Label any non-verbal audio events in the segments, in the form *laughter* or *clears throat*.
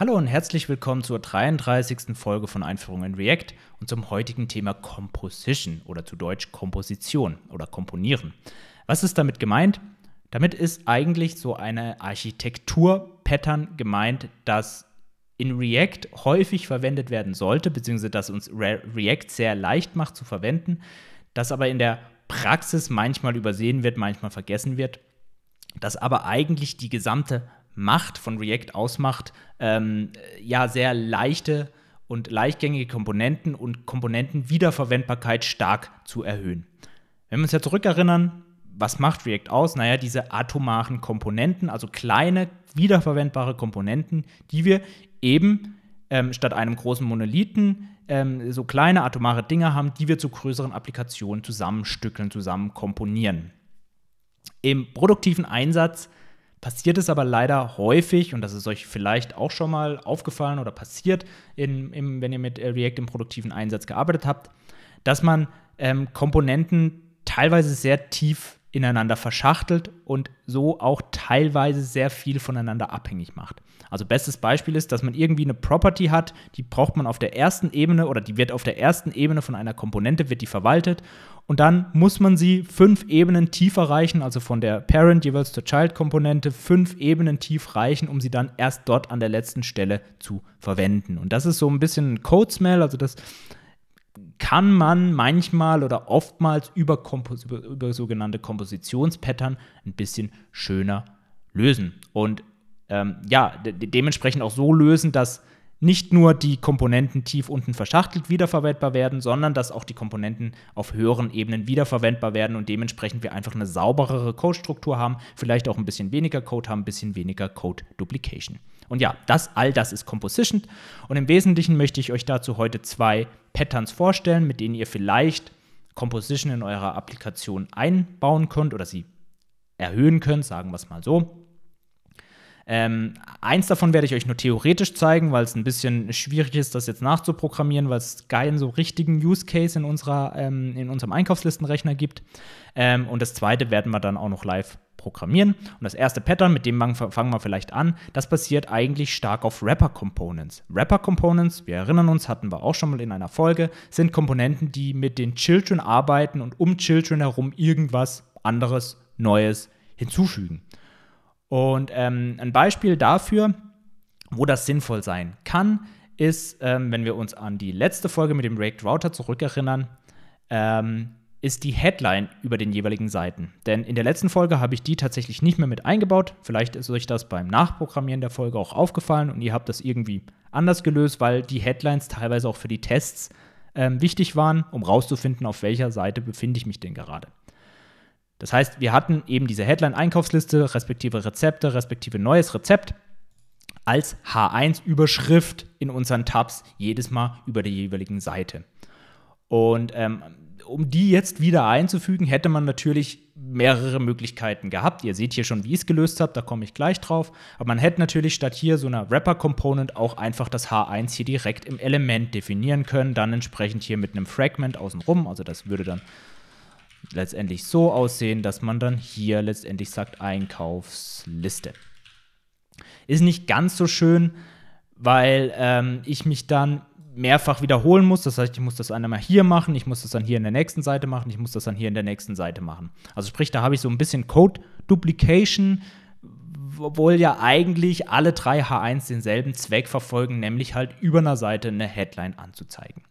Hallo und herzlich willkommen zur 33. Folge von Einführung in React und zum heutigen Thema Composition oder zu Deutsch Komposition oder Komponieren. Was ist damit gemeint? Damit ist eigentlich so eine Architektur-Pattern gemeint, das in React häufig verwendet werden sollte, beziehungsweise das uns Re React sehr leicht macht zu verwenden, das aber in der Praxis manchmal übersehen wird, manchmal vergessen wird, das aber eigentlich die gesamte macht, von React ausmacht, ähm, ja sehr leichte und leichtgängige Komponenten und Komponentenwiederverwendbarkeit stark zu erhöhen. Wenn wir uns ja zurückerinnern, was macht React aus? Naja, diese atomaren Komponenten, also kleine, wiederverwendbare Komponenten, die wir eben ähm, statt einem großen Monolithen ähm, so kleine atomare Dinge haben, die wir zu größeren Applikationen zusammenstückeln, zusammenkomponieren. Im produktiven Einsatz Passiert es aber leider häufig, und das ist euch vielleicht auch schon mal aufgefallen oder passiert, in, in, wenn ihr mit äh, React im produktiven Einsatz gearbeitet habt, dass man ähm, Komponenten teilweise sehr tief ineinander verschachtelt und so auch teilweise sehr viel voneinander abhängig macht. Also bestes Beispiel ist, dass man irgendwie eine Property hat, die braucht man auf der ersten Ebene oder die wird auf der ersten Ebene von einer Komponente wird die verwaltet und dann muss man sie fünf Ebenen tiefer reichen, also von der Parent jeweils zur Child Komponente fünf Ebenen tief reichen, um sie dann erst dort an der letzten Stelle zu verwenden. Und das ist so ein bisschen ein Code Smell, also das kann man manchmal oder oftmals über, Kompos über, über sogenannte Kompositionspattern ein bisschen schöner lösen. Und ähm, ja, de dementsprechend auch so lösen, dass nicht nur die Komponenten tief unten verschachtelt wiederverwendbar werden, sondern dass auch die Komponenten auf höheren Ebenen wiederverwendbar werden und dementsprechend wir einfach eine sauberere Code-Struktur haben, vielleicht auch ein bisschen weniger Code haben, ein bisschen weniger Code-Duplication. Und ja, das, all das ist Composition. Und im Wesentlichen möchte ich euch dazu heute zwei Patterns vorstellen, mit denen ihr vielleicht Composition in eurer Applikation einbauen könnt oder sie erhöhen könnt, sagen wir es mal so. Ähm, eins davon werde ich euch nur theoretisch zeigen, weil es ein bisschen schwierig ist, das jetzt nachzuprogrammieren, weil es keinen so richtigen Use Case in, unserer, ähm, in unserem Einkaufslistenrechner gibt. Ähm, und das zweite werden wir dann auch noch live programmieren. Und das erste Pattern, mit dem fangen wir vielleicht an, das basiert eigentlich stark auf Wrapper Components. Wrapper Components, wir erinnern uns, hatten wir auch schon mal in einer Folge, sind Komponenten, die mit den Children arbeiten und um Children herum irgendwas anderes, Neues hinzufügen. Und ähm, ein Beispiel dafür, wo das sinnvoll sein kann, ist, ähm, wenn wir uns an die letzte Folge mit dem Raked Router zurückerinnern, ähm, ist die Headline über den jeweiligen Seiten. Denn in der letzten Folge habe ich die tatsächlich nicht mehr mit eingebaut. Vielleicht ist euch das beim Nachprogrammieren der Folge auch aufgefallen und ihr habt das irgendwie anders gelöst, weil die Headlines teilweise auch für die Tests ähm, wichtig waren, um rauszufinden, auf welcher Seite befinde ich mich denn gerade. Das heißt, wir hatten eben diese Headline-Einkaufsliste, respektive Rezepte, respektive neues Rezept als H1-Überschrift in unseren Tabs jedes Mal über der jeweiligen Seite. Und ähm, um die jetzt wieder einzufügen, hätte man natürlich mehrere Möglichkeiten gehabt. Ihr seht hier schon, wie ich es gelöst habe, da komme ich gleich drauf. Aber man hätte natürlich statt hier so einer Wrapper-Component auch einfach das H1 hier direkt im Element definieren können, dann entsprechend hier mit einem Fragment außenrum. Also das würde dann letztendlich so aussehen, dass man dann hier letztendlich sagt Einkaufsliste. Ist nicht ganz so schön, weil ähm, ich mich dann mehrfach wiederholen muss. Das heißt, ich muss das einmal hier machen, ich muss das dann hier in der nächsten Seite machen, ich muss das dann hier in der nächsten Seite machen. Also sprich, da habe ich so ein bisschen Code-Duplication, obwohl ja eigentlich alle drei H1 denselben Zweck verfolgen, nämlich halt über einer Seite eine Headline anzuzeigen.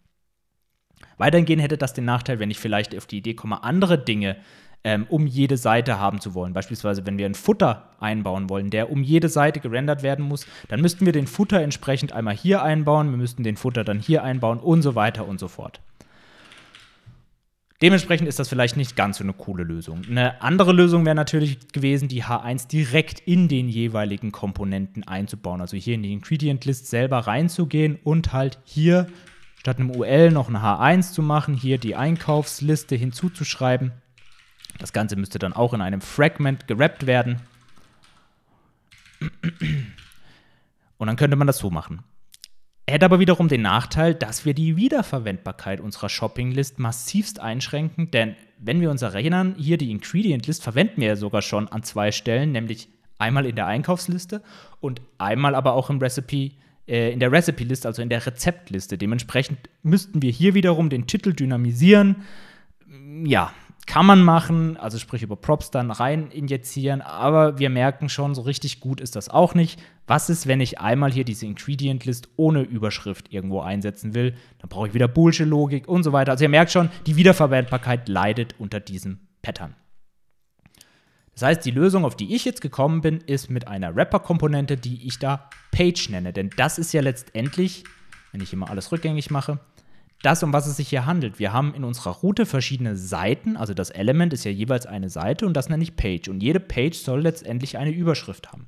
Weiterhin hätte das den Nachteil, wenn ich vielleicht auf die Idee komme, andere Dinge ähm, um jede Seite haben zu wollen. Beispielsweise, wenn wir einen Footer einbauen wollen, der um jede Seite gerendert werden muss, dann müssten wir den Footer entsprechend einmal hier einbauen, wir müssten den Footer dann hier einbauen und so weiter und so fort. Dementsprechend ist das vielleicht nicht ganz so eine coole Lösung. Eine andere Lösung wäre natürlich gewesen, die H1 direkt in den jeweiligen Komponenten einzubauen. Also hier in die Ingredient List selber reinzugehen und halt hier statt einem UL noch ein H1 zu machen, hier die Einkaufsliste hinzuzuschreiben. Das Ganze müsste dann auch in einem Fragment gerappt werden. Und dann könnte man das so machen. Hätte aber wiederum den Nachteil, dass wir die Wiederverwendbarkeit unserer Shoppinglist massivst einschränken, denn wenn wir uns erinnern, hier die Ingredient List verwenden wir ja sogar schon an zwei Stellen, nämlich einmal in der Einkaufsliste und einmal aber auch im Recipe äh, in der Recipe-Liste, also in der Rezeptliste. Dementsprechend müssten wir hier wiederum den Titel dynamisieren. Ja, kann man machen, also sprich über Props dann rein injizieren, aber wir merken schon, so richtig gut ist das auch nicht. Was ist, wenn ich einmal hier diese Ingredient List ohne Überschrift irgendwo einsetzen will? Dann brauche ich wieder Bullsche Logik und so weiter. Also ihr merkt schon, die Wiederverwendbarkeit leidet unter diesem Pattern. Das heißt, die Lösung, auf die ich jetzt gekommen bin, ist mit einer wrapper komponente die ich da Page nenne. Denn das ist ja letztendlich, wenn ich immer alles rückgängig mache, das, um was es sich hier handelt. Wir haben in unserer Route verschiedene Seiten, also das Element ist ja jeweils eine Seite und das nenne ich Page. Und jede Page soll letztendlich eine Überschrift haben.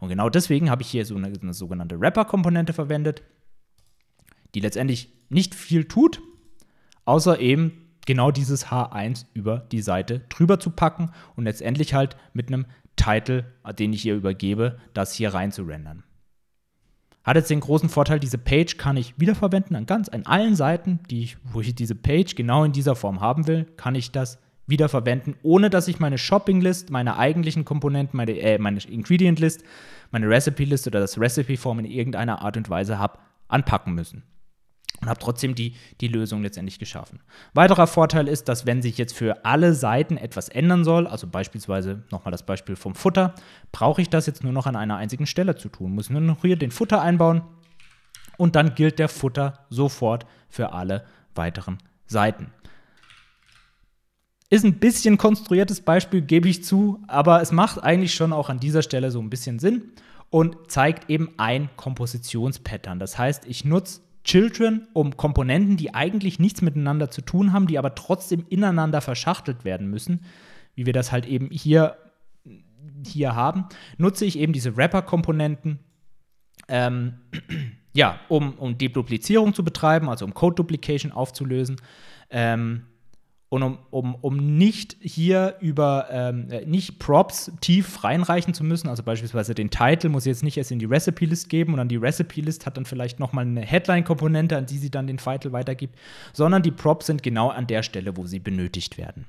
Und genau deswegen habe ich hier so eine, eine sogenannte wrapper komponente verwendet, die letztendlich nicht viel tut, außer eben genau dieses H1 über die Seite drüber zu packen und letztendlich halt mit einem Title, den ich ihr übergebe, das hier rein zu rendern. Hat jetzt den großen Vorteil, diese Page kann ich wiederverwenden an ganz an allen Seiten, die ich, wo ich diese Page genau in dieser Form haben will, kann ich das wiederverwenden, ohne dass ich meine Shopping List, meine eigentlichen Komponenten, meine, äh, meine Ingredient List, meine Recipe List oder das Recipe Form in irgendeiner Art und Weise habe anpacken müssen und habe trotzdem die, die Lösung letztendlich geschaffen. Weiterer Vorteil ist, dass wenn sich jetzt für alle Seiten etwas ändern soll, also beispielsweise nochmal das Beispiel vom Futter, brauche ich das jetzt nur noch an einer einzigen Stelle zu tun. Muss nur noch hier den Futter einbauen und dann gilt der Futter sofort für alle weiteren Seiten. Ist ein bisschen konstruiertes Beispiel, gebe ich zu, aber es macht eigentlich schon auch an dieser Stelle so ein bisschen Sinn und zeigt eben ein Kompositionspattern. Das heißt, ich nutze Children um Komponenten, die eigentlich nichts miteinander zu tun haben, die aber trotzdem ineinander verschachtelt werden müssen, wie wir das halt eben hier, hier haben, nutze ich eben diese Wrapper-Komponenten, ähm, *clears throat* ja, um, um Deduplizierung zu betreiben, also um Code Duplication aufzulösen. Ähm, und um, um, um nicht hier über, ähm, äh, nicht Props tief reinreichen zu müssen, also beispielsweise den Titel muss ich jetzt nicht erst in die Recipe-List geben und dann die Recipe-List hat dann vielleicht nochmal eine Headline-Komponente, an die sie dann den Titel weitergibt, sondern die Props sind genau an der Stelle, wo sie benötigt werden.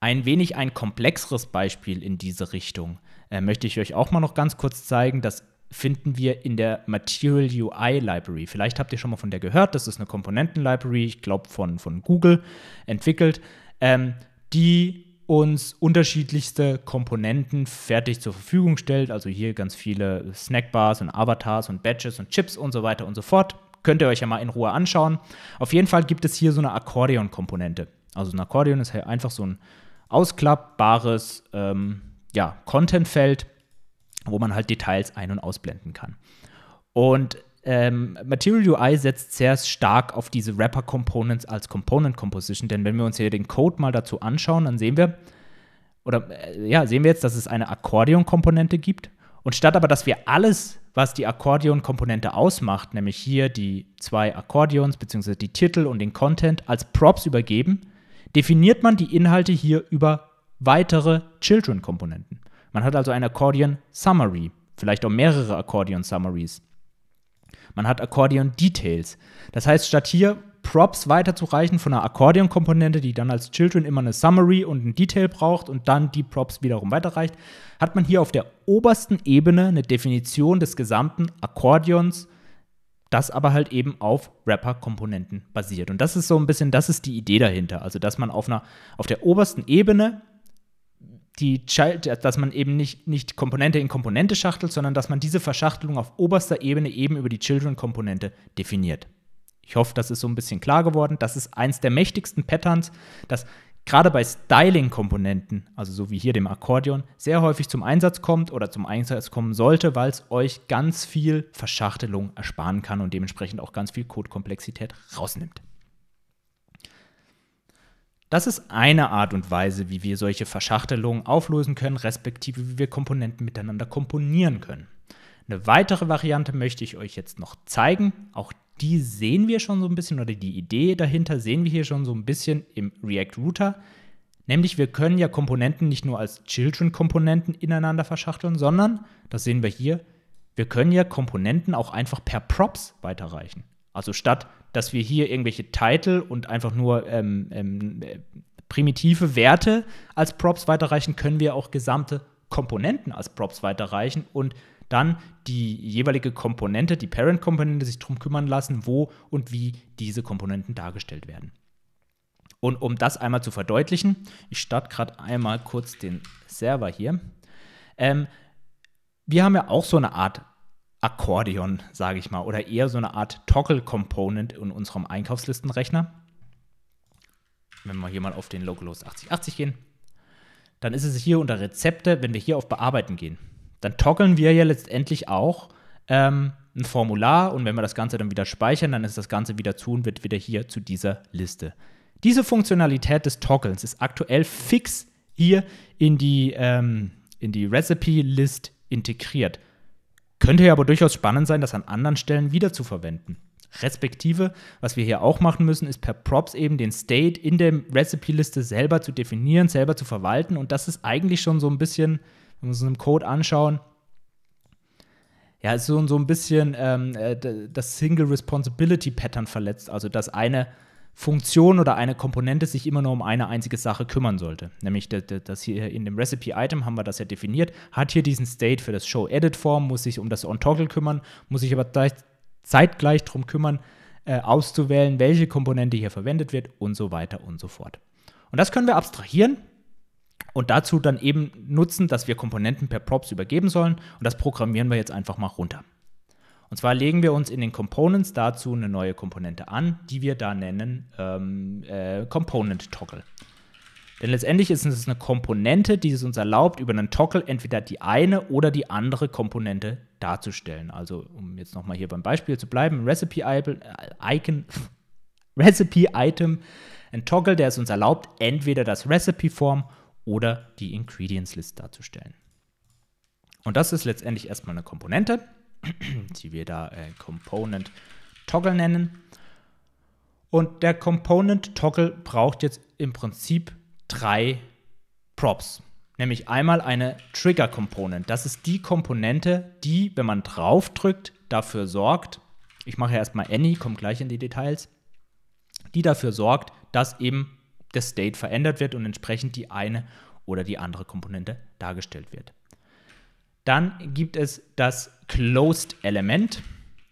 Ein wenig ein komplexeres Beispiel in diese Richtung äh, möchte ich euch auch mal noch ganz kurz zeigen, das finden wir in der Material UI Library. Vielleicht habt ihr schon mal von der gehört. Das ist eine Komponenten-Library, ich glaube von, von Google entwickelt, ähm, die uns unterschiedlichste Komponenten fertig zur Verfügung stellt. Also hier ganz viele Snackbars und Avatars und Badges und Chips und so weiter und so fort. Könnt ihr euch ja mal in Ruhe anschauen. Auf jeden Fall gibt es hier so eine Akkordeon-Komponente. Also ein Akkordeon ist halt einfach so ein ausklappbares ähm, ja, Contentfeld, wo man halt Details ein- und ausblenden kann. Und ähm, Material UI setzt sehr stark auf diese Wrapper Components als Component Composition, denn wenn wir uns hier den Code mal dazu anschauen, dann sehen wir, oder äh, ja, sehen wir jetzt, dass es eine Akkordeon-Komponente gibt. Und statt aber, dass wir alles, was die Akkordeon-Komponente ausmacht, nämlich hier die zwei Akkordeons bzw. die Titel und den Content als Props übergeben, definiert man die Inhalte hier über weitere Children-Komponenten. Man hat also ein Akkordeon Summary, vielleicht auch mehrere Akkordeon Summaries. Man hat Akkordeon Details. Das heißt, statt hier Props weiterzureichen von einer Akkordeonkomponente, die dann als Children immer eine Summary und ein Detail braucht und dann die Props wiederum weiterreicht, hat man hier auf der obersten Ebene eine Definition des gesamten Akkordeons, das aber halt eben auf Rapper-Komponenten basiert. Und das ist so ein bisschen, das ist die Idee dahinter. Also, dass man auf, einer, auf der obersten Ebene die Child, äh, dass man eben nicht, nicht Komponente in Komponente schachtelt, sondern dass man diese Verschachtelung auf oberster Ebene eben über die Children-Komponente definiert. Ich hoffe, das ist so ein bisschen klar geworden. Das ist eins der mächtigsten Patterns, das gerade bei Styling-Komponenten, also so wie hier dem Akkordeon, sehr häufig zum Einsatz kommt oder zum Einsatz kommen sollte, weil es euch ganz viel Verschachtelung ersparen kann und dementsprechend auch ganz viel Codekomplexität rausnimmt. Das ist eine Art und Weise, wie wir solche Verschachtelungen auflösen können, respektive wie wir Komponenten miteinander komponieren können. Eine weitere Variante möchte ich euch jetzt noch zeigen. Auch die sehen wir schon so ein bisschen oder die Idee dahinter sehen wir hier schon so ein bisschen im React Router. Nämlich wir können ja Komponenten nicht nur als Children-Komponenten ineinander verschachteln, sondern, das sehen wir hier, wir können ja Komponenten auch einfach per Props weiterreichen. Also statt, dass wir hier irgendwelche Titel und einfach nur ähm, ähm, primitive Werte als Props weiterreichen, können wir auch gesamte Komponenten als Props weiterreichen und dann die jeweilige Komponente, die Parent-Komponente, sich darum kümmern lassen, wo und wie diese Komponenten dargestellt werden. Und um das einmal zu verdeutlichen, ich starte gerade einmal kurz den Server hier. Ähm, wir haben ja auch so eine Art Akkordeon, sage ich mal, oder eher so eine Art Toggle-Component in unserem Einkaufslistenrechner. Wenn wir hier mal auf den Localhost 8080 gehen, dann ist es hier unter Rezepte, wenn wir hier auf Bearbeiten gehen, dann toggeln wir ja letztendlich auch ähm, ein Formular und wenn wir das Ganze dann wieder speichern, dann ist das Ganze wieder zu und wird wieder hier zu dieser Liste. Diese Funktionalität des Toggles ist aktuell fix hier in die, ähm, in die Recipe-List integriert. Könnte ja aber durchaus spannend sein, das an anderen Stellen wiederzuverwenden. Respektive, was wir hier auch machen müssen, ist per Props eben den State in der Recipe-Liste selber zu definieren, selber zu verwalten. Und das ist eigentlich schon so ein bisschen, wenn wir uns einen Code anschauen, ja, ist so, so ein bisschen ähm, äh, das Single Responsibility Pattern verletzt. Also, dass eine Funktion oder eine Komponente sich immer nur um eine einzige Sache kümmern sollte. Nämlich das hier in dem Recipe-Item haben wir das ja definiert, hat hier diesen State für das Show-Edit-Form, muss sich um das On-Toggle kümmern, muss sich aber zeitgleich darum kümmern, äh, auszuwählen, welche Komponente hier verwendet wird und so weiter und so fort. Und das können wir abstrahieren und dazu dann eben nutzen, dass wir Komponenten per Props übergeben sollen und das programmieren wir jetzt einfach mal runter. Und zwar legen wir uns in den Components dazu eine neue Komponente an, die wir da nennen ähm, äh, Component Toggle. Denn letztendlich ist es eine Komponente, die es uns erlaubt, über einen Toggle entweder die eine oder die andere Komponente darzustellen. Also, um jetzt nochmal hier beim Beispiel zu bleiben, Recipe-Icon, Recipe-Item, äh, *laughs* ein Toggle, der es uns erlaubt, entweder das Recipe-Form oder die Ingredients-List darzustellen. Und das ist letztendlich erstmal eine Komponente. *clears throat* die wir da äh, Component Toggle nennen. Und der Component Toggle braucht jetzt im Prinzip drei Props. Nämlich einmal eine Trigger Component. Das ist die Komponente, die, wenn man draufdrückt, dafür sorgt, ich mache ja erstmal Any, komme gleich in die Details, die dafür sorgt, dass eben das State verändert wird und entsprechend die eine oder die andere Komponente dargestellt wird. Dann gibt es das Closed-Element.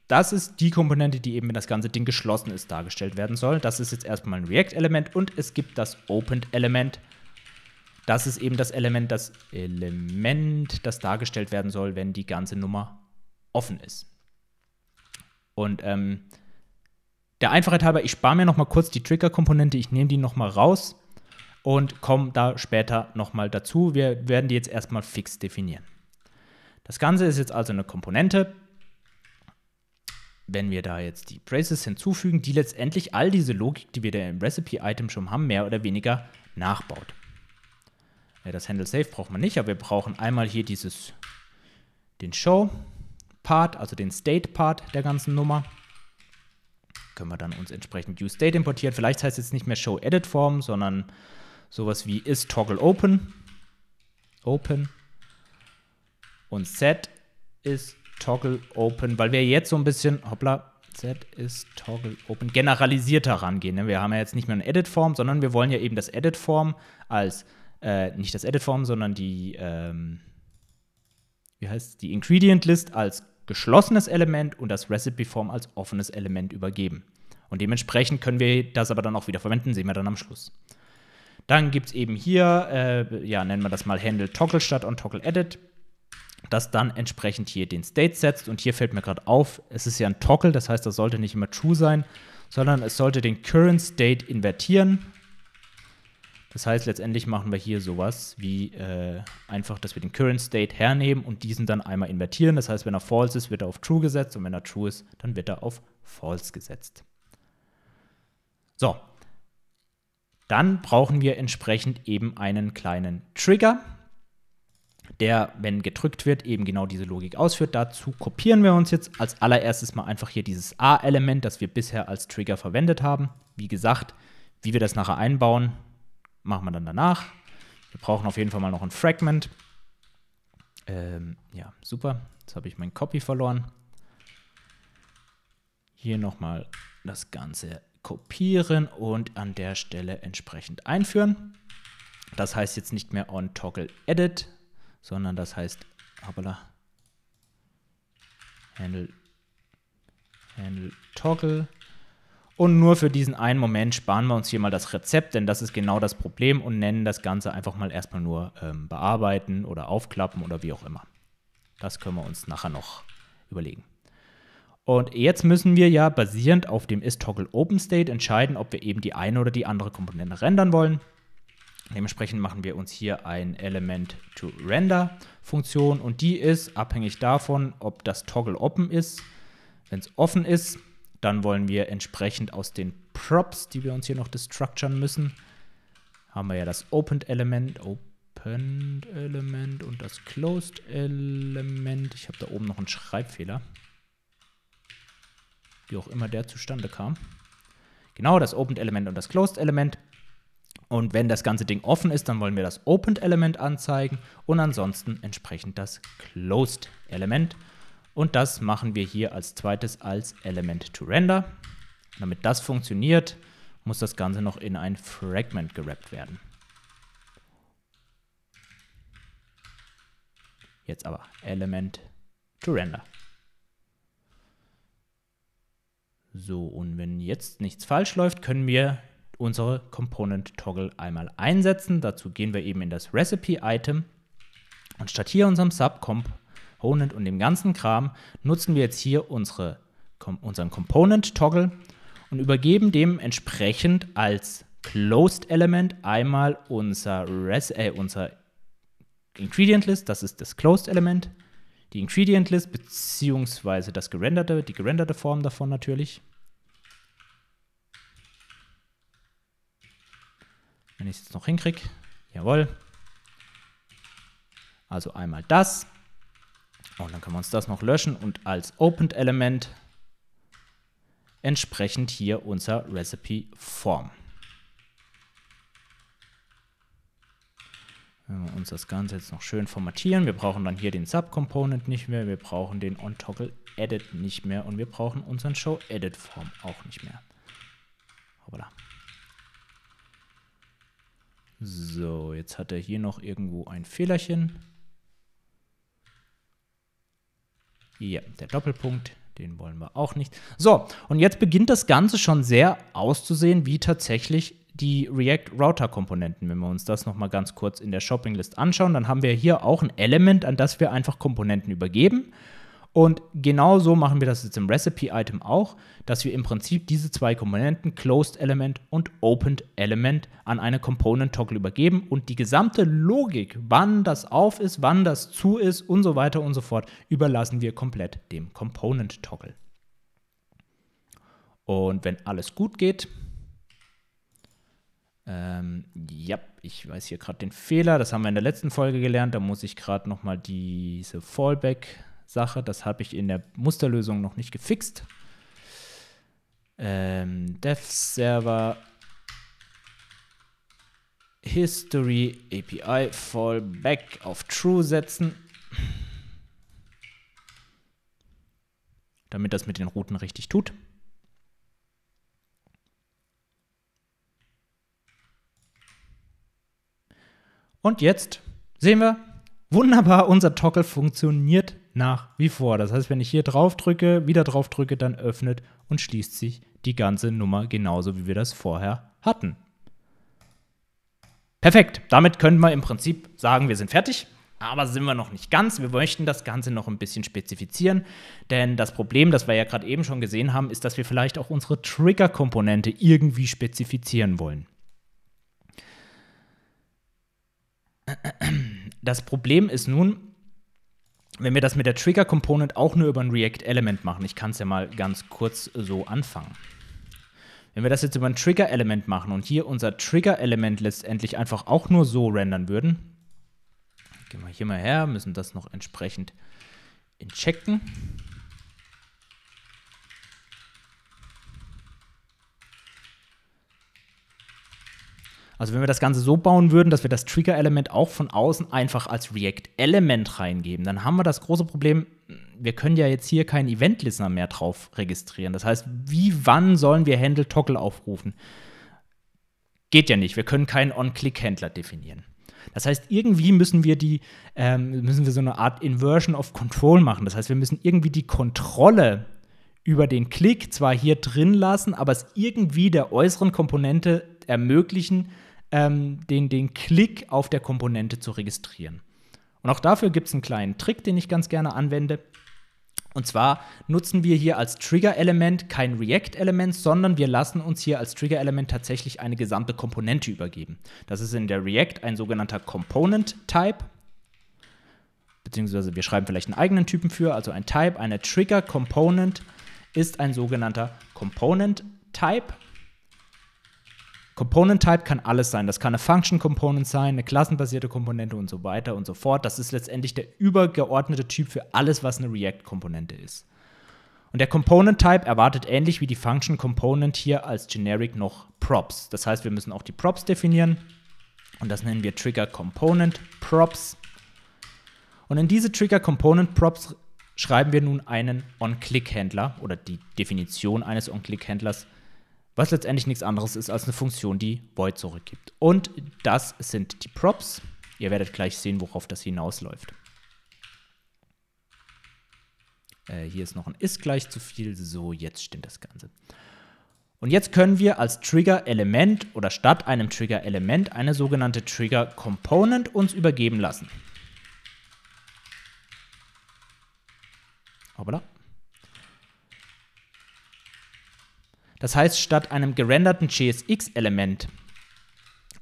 Das ist die Komponente, die eben, wenn das ganze Ding geschlossen ist, dargestellt werden soll. Das ist jetzt erstmal ein React-Element und es gibt das Opened-Element. Das ist eben das Element, das Element, das dargestellt werden soll, wenn die ganze Nummer offen ist. Und ähm, der Einfachheit halber, ich spare mir nochmal kurz die Trigger-Komponente, ich nehme die nochmal raus und komme da später nochmal dazu. Wir werden die jetzt erstmal fix definieren. Das Ganze ist jetzt also eine Komponente. Wenn wir da jetzt die Braces hinzufügen, die letztendlich all diese Logik, die wir da im Recipe-Item schon haben, mehr oder weniger nachbaut. Ja, das Handle Safe braucht man nicht, aber wir brauchen einmal hier dieses, den Show-Part, also den State-Part der ganzen Nummer können wir dann uns entsprechend useState importieren. Vielleicht heißt es jetzt nicht mehr Show-Edit-Form, sondern sowas wie ist-toggle-open. open Open. Und Set ist Toggle Open, weil wir jetzt so ein bisschen, hoppla, Set ist Toggle Open, generalisierter rangehen. Ne? Wir haben ja jetzt nicht mehr eine Edit-Form, sondern wir wollen ja eben das Edit-Form als, äh, nicht das Edit-Form, sondern die, ähm, wie heißt die Ingredient-List als geschlossenes Element und das Recipe-Form als offenes Element übergeben. Und dementsprechend können wir das aber dann auch wieder verwenden, sehen wir dann am Schluss. Dann gibt es eben hier, äh, ja, nennen wir das mal Handle Toggle statt und Toggle Edit das dann entsprechend hier den State setzt. Und hier fällt mir gerade auf, es ist ja ein Toggle, das heißt, das sollte nicht immer true sein, sondern es sollte den Current State invertieren. Das heißt, letztendlich machen wir hier sowas wie äh, einfach, dass wir den Current State hernehmen und diesen dann einmal invertieren. Das heißt, wenn er false ist, wird er auf true gesetzt und wenn er true ist, dann wird er auf false gesetzt. So, dann brauchen wir entsprechend eben einen kleinen Trigger der, wenn gedrückt wird, eben genau diese Logik ausführt. Dazu kopieren wir uns jetzt als allererstes mal einfach hier dieses A-Element, das wir bisher als Trigger verwendet haben. Wie gesagt, wie wir das nachher einbauen, machen wir dann danach. Wir brauchen auf jeden Fall mal noch ein Fragment. Ähm, ja, super. Jetzt habe ich meinen Copy verloren. Hier nochmal das Ganze kopieren und an der Stelle entsprechend einführen. Das heißt jetzt nicht mehr on toggle edit, sondern das heißt, hoppala, Handle, Handle Toggle. Und nur für diesen einen Moment sparen wir uns hier mal das Rezept, denn das ist genau das Problem und nennen das Ganze einfach mal erstmal nur ähm, bearbeiten oder aufklappen oder wie auch immer. Das können wir uns nachher noch überlegen. Und jetzt müssen wir ja basierend auf dem ist entscheiden, ob wir eben die eine oder die andere Komponente rendern wollen. Dementsprechend machen wir uns hier ein Element to Render Funktion und die ist abhängig davon, ob das Toggle open ist. Wenn es offen ist, dann wollen wir entsprechend aus den Props, die wir uns hier noch destructuren müssen, haben wir ja das Opened Element, Opened Element und das Closed Element. Ich habe da oben noch einen Schreibfehler, wie auch immer der zustande kam. Genau, das Opened Element und das Closed Element. Und wenn das ganze Ding offen ist, dann wollen wir das Opened Element anzeigen und ansonsten entsprechend das Closed Element. Und das machen wir hier als zweites als Element to Render. damit das funktioniert, muss das Ganze noch in ein Fragment gerappt werden. Jetzt aber Element to Render. So, und wenn jetzt nichts falsch läuft, können wir unsere Component Toggle einmal einsetzen. Dazu gehen wir eben in das Recipe Item und statt hier unserem Sub Component und dem ganzen Kram nutzen wir jetzt hier unsere, unseren Component Toggle und übergeben dem entsprechend als Closed Element einmal unser, Res äh, unser Ingredient List, das ist das Closed Element, die Ingredient List bzw. gerenderte, die gerenderte Form davon natürlich. Wenn ich es jetzt noch hinkriege. Jawohl. Also einmal das. Und dann können wir uns das noch löschen und als Opened Element entsprechend hier unser Recipe Form. Wenn wir uns das Ganze jetzt noch schön formatieren, wir brauchen dann hier den Subcomponent nicht mehr, wir brauchen den OnToggle-Edit nicht mehr und wir brauchen unseren Show-Edit-Form auch nicht mehr. Hoppala. So, jetzt hat er hier noch irgendwo ein Fehlerchen. Ja, der Doppelpunkt, den wollen wir auch nicht. So, und jetzt beginnt das Ganze schon sehr auszusehen, wie tatsächlich die React Router Komponenten. Wenn wir uns das nochmal ganz kurz in der Shopping List anschauen, dann haben wir hier auch ein Element, an das wir einfach Komponenten übergeben. Und genau so machen wir das jetzt im Recipe-Item auch, dass wir im Prinzip diese zwei Komponenten, Closed Element und Opened Element, an eine Component-Toggle übergeben und die gesamte Logik, wann das auf ist, wann das zu ist und so weiter und so fort, überlassen wir komplett dem Component-Toggle. Und wenn alles gut geht, ähm, ja, ich weiß hier gerade den Fehler, das haben wir in der letzten Folge gelernt, da muss ich gerade nochmal diese Fallback Sache. Das habe ich in der Musterlösung noch nicht gefixt. Ähm, Dev-Server History API Fallback auf True setzen. Damit das mit den Routen richtig tut. Und jetzt sehen wir, wunderbar, unser Toggle funktioniert nach wie vor. Das heißt, wenn ich hier drauf drücke, wieder drauf drücke, dann öffnet und schließt sich die ganze Nummer genauso, wie wir das vorher hatten. Perfekt, damit können wir im Prinzip sagen, wir sind fertig. Aber sind wir noch nicht ganz. Wir möchten das Ganze noch ein bisschen spezifizieren, denn das Problem, das wir ja gerade eben schon gesehen haben, ist, dass wir vielleicht auch unsere Trigger-Komponente irgendwie spezifizieren wollen. Das Problem ist nun, wenn wir das mit der Trigger Component auch nur über ein React Element machen, ich kann es ja mal ganz kurz so anfangen. Wenn wir das jetzt über ein Trigger Element machen und hier unser Trigger Element letztendlich einfach auch nur so rendern würden, gehen wir hier mal her, müssen das noch entsprechend checken. Also wenn wir das Ganze so bauen würden, dass wir das Trigger-Element auch von außen einfach als React-Element reingeben, dann haben wir das große Problem, wir können ja jetzt hier keinen Event-Listener mehr drauf registrieren. Das heißt, wie wann sollen wir Handle Toggle aufrufen? Geht ja nicht. Wir können keinen On-Click-Händler definieren. Das heißt, irgendwie müssen wir die, ähm, müssen wir so eine Art Inversion of Control machen. Das heißt, wir müssen irgendwie die Kontrolle über den Klick zwar hier drin lassen, aber es irgendwie der äußeren Komponente ermöglichen, ähm, den, den Klick auf der Komponente zu registrieren. Und auch dafür gibt es einen kleinen Trick, den ich ganz gerne anwende. Und zwar nutzen wir hier als Trigger-Element kein React-Element, sondern wir lassen uns hier als Trigger-Element tatsächlich eine gesamte Komponente übergeben. Das ist in der React ein sogenannter Component-Type. Beziehungsweise wir schreiben vielleicht einen eigenen Typen für, also ein Type, eine Trigger-Component-Type ist ein sogenannter Component Type. Component Type kann alles sein. Das kann eine Function Component sein, eine klassenbasierte Komponente und so weiter und so fort. Das ist letztendlich der übergeordnete Typ für alles, was eine React-Komponente ist. Und der Component Type erwartet ähnlich wie die Function Component hier als Generic noch Props. Das heißt, wir müssen auch die Props definieren. Und das nennen wir Trigger Component Props. Und in diese Trigger Component Props schreiben wir nun einen On-Click-Händler oder die Definition eines On-Click-Händlers, was letztendlich nichts anderes ist als eine Funktion, die Void zurückgibt. Und das sind die Props. Ihr werdet gleich sehen, worauf das hinausläuft. Äh, hier ist noch ein ist gleich zu viel. So, jetzt stimmt das Ganze. Und jetzt können wir als Trigger-Element oder statt einem Trigger-Element eine sogenannte Trigger-Component uns übergeben lassen. Hoppala. Das heißt, statt einem gerenderten JSX-Element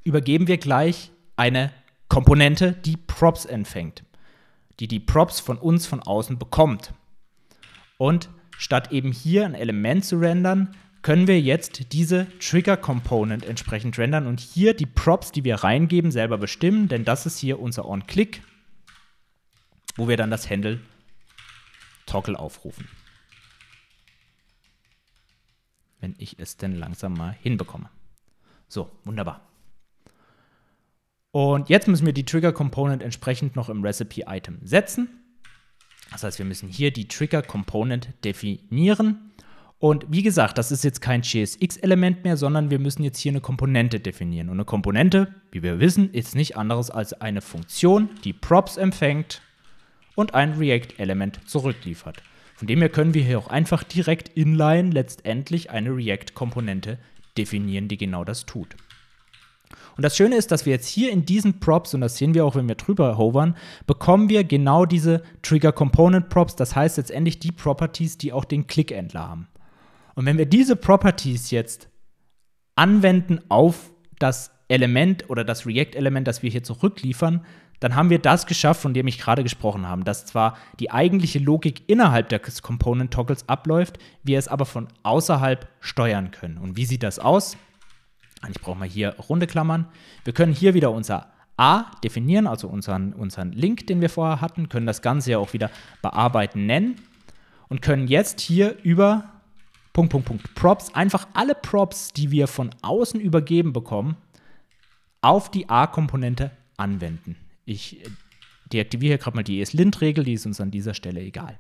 übergeben wir gleich eine Komponente, die Props empfängt, die die Props von uns von außen bekommt. Und statt eben hier ein Element zu rendern, können wir jetzt diese Trigger Component entsprechend rendern und hier die Props, die wir reingeben, selber bestimmen, denn das ist hier unser On-Click, wo wir dann das Handle Toggle aufrufen. Wenn ich es denn langsam mal hinbekomme. So, wunderbar. Und jetzt müssen wir die Trigger Component entsprechend noch im Recipe Item setzen. Das heißt, wir müssen hier die Trigger Component definieren. Und wie gesagt, das ist jetzt kein JSX-Element mehr, sondern wir müssen jetzt hier eine Komponente definieren. Und eine Komponente, wie wir wissen, ist nicht anderes als eine Funktion, die Props empfängt und ein React-Element zurückliefert. Von dem her können wir hier auch einfach direkt inline letztendlich eine React-Komponente definieren, die genau das tut. Und das Schöne ist, dass wir jetzt hier in diesen Props, und das sehen wir auch, wenn wir drüber hovern, bekommen wir genau diese Trigger Component Props, das heißt letztendlich die Properties, die auch den Click-Endler haben. Und wenn wir diese Properties jetzt anwenden auf das Element oder das React-Element, das wir hier zurückliefern, dann haben wir das geschafft, von dem ich gerade gesprochen habe, dass zwar die eigentliche Logik innerhalb des Component Toggles abläuft, wir es aber von außerhalb steuern können. Und wie sieht das aus? Ich brauche mal hier runde Klammern. Wir können hier wieder unser A definieren, also unseren, unseren Link, den wir vorher hatten, können das Ganze ja auch wieder bearbeiten nennen und können jetzt hier über Punkt, Punkt, Punkt, Props, einfach alle Props, die wir von außen übergeben bekommen, auf die A-Komponente anwenden. Ich deaktiviere gerade mal die ESLint-Regel, die ist uns an dieser Stelle egal.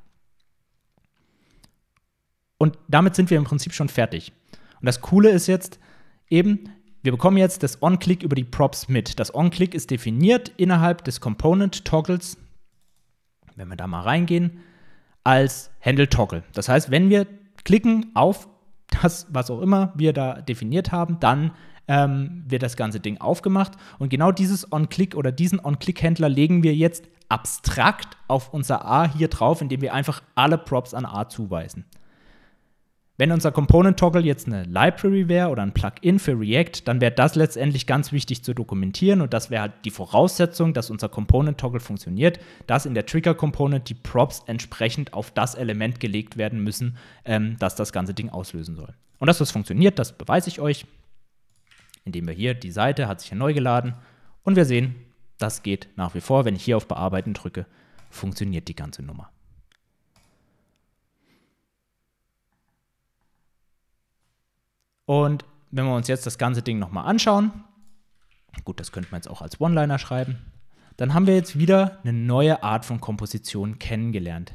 Und damit sind wir im Prinzip schon fertig. Und das Coole ist jetzt eben, wir bekommen jetzt das On-Click über die Props mit. Das On-Click ist definiert innerhalb des Component-Toggles, wenn wir da mal reingehen, als Handle-Toggle. Das heißt, wenn wir klicken auf das, was auch immer wir da definiert haben, dann ähm, wird das ganze Ding aufgemacht. Und genau dieses On-Click oder diesen On-Click-Händler legen wir jetzt abstrakt auf unser A hier drauf, indem wir einfach alle Props an A zuweisen. Wenn unser Component Toggle jetzt eine Library wäre oder ein Plugin für React, dann wäre das letztendlich ganz wichtig zu dokumentieren und das wäre halt die Voraussetzung, dass unser Component Toggle funktioniert, dass in der Trigger Component die Props entsprechend auf das Element gelegt werden müssen, ähm, das das ganze Ding auslösen soll. Und dass das funktioniert, das beweise ich euch indem wir hier die Seite hat sich ja neu geladen und wir sehen, das geht nach wie vor. Wenn ich hier auf Bearbeiten drücke, funktioniert die ganze Nummer. Und wenn wir uns jetzt das ganze Ding nochmal anschauen, gut, das könnte man jetzt auch als One-Liner schreiben, dann haben wir jetzt wieder eine neue Art von Komposition kennengelernt.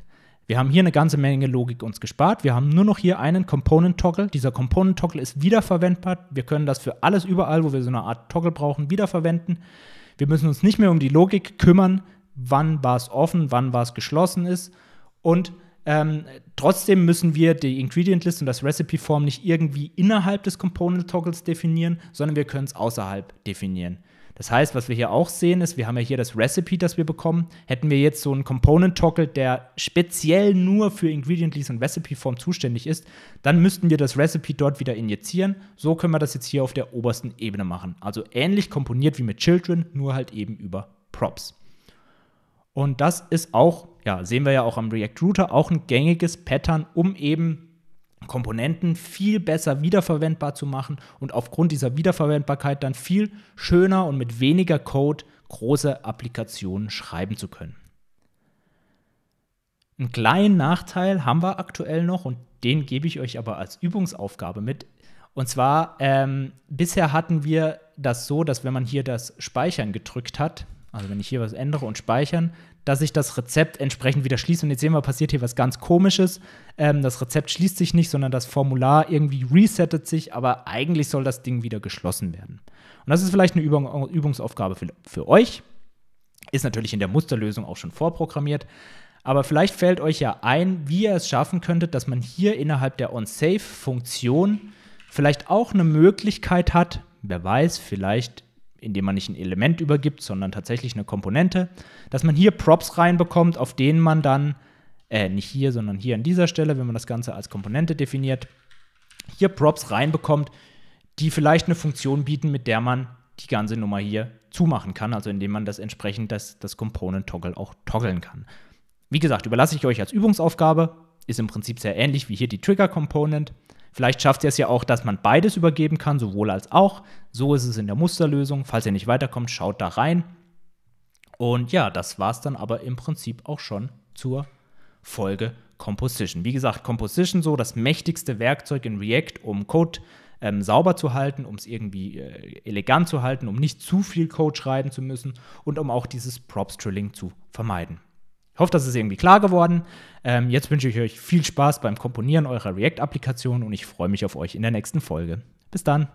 Wir haben hier eine ganze Menge Logik uns gespart. Wir haben nur noch hier einen Component-Toggle. Dieser Component-Toggle ist wiederverwendbar. Wir können das für alles überall, wo wir so eine Art Toggle brauchen, wiederverwenden. Wir müssen uns nicht mehr um die Logik kümmern, wann war es offen, wann war es geschlossen ist. Und ähm, trotzdem müssen wir die Ingredient List und das Recipe Form nicht irgendwie innerhalb des Component Toggles definieren, sondern wir können es außerhalb definieren. Das heißt, was wir hier auch sehen, ist, wir haben ja hier das Recipe, das wir bekommen. Hätten wir jetzt so einen Component-Toggle, der speziell nur für Ingredient lease und Recipe-Form zuständig ist, dann müssten wir das Recipe dort wieder injizieren. So können wir das jetzt hier auf der obersten Ebene machen. Also ähnlich komponiert wie mit Children, nur halt eben über Props. Und das ist auch, ja, sehen wir ja auch am React Router, auch ein gängiges Pattern, um eben Komponenten viel besser wiederverwendbar zu machen und aufgrund dieser Wiederverwendbarkeit dann viel schöner und mit weniger Code große Applikationen schreiben zu können. Einen kleinen Nachteil haben wir aktuell noch und den gebe ich euch aber als Übungsaufgabe mit. Und zwar, ähm, bisher hatten wir das so, dass wenn man hier das Speichern gedrückt hat, also wenn ich hier was ändere und speichern, dass ich das Rezept entsprechend wieder schließe. Und jetzt sehen wir, passiert hier was ganz Komisches. Ähm, das Rezept schließt sich nicht, sondern das Formular irgendwie resettet sich, aber eigentlich soll das Ding wieder geschlossen werden. Und das ist vielleicht eine Übung, Übungsaufgabe für, für euch. Ist natürlich in der Musterlösung auch schon vorprogrammiert. Aber vielleicht fällt euch ja ein, wie ihr es schaffen könntet, dass man hier innerhalb der OnSafe-Funktion vielleicht auch eine Möglichkeit hat, wer weiß, vielleicht indem man nicht ein Element übergibt, sondern tatsächlich eine Komponente, dass man hier Props reinbekommt, auf denen man dann, äh, nicht hier, sondern hier an dieser Stelle, wenn man das Ganze als Komponente definiert, hier Props reinbekommt, die vielleicht eine Funktion bieten, mit der man die ganze Nummer hier zumachen kann, also indem man das entsprechend das, das Component-Toggle auch toggeln kann. Wie gesagt, überlasse ich euch als Übungsaufgabe, ist im Prinzip sehr ähnlich wie hier die Trigger-Component. Vielleicht schafft ihr es ja auch, dass man beides übergeben kann, sowohl als auch. So ist es in der Musterlösung. Falls ihr nicht weiterkommt, schaut da rein. Und ja, das war es dann aber im Prinzip auch schon zur Folge Composition. Wie gesagt, Composition so das mächtigste Werkzeug in React, um Code ähm, sauber zu halten, um es irgendwie äh, elegant zu halten, um nicht zu viel Code schreiben zu müssen und um auch dieses props trilling zu vermeiden. Ich hoffe, das ist irgendwie klar geworden. Ähm, jetzt wünsche ich euch viel Spaß beim Komponieren eurer React-Applikation und ich freue mich auf euch in der nächsten Folge. Bis dann!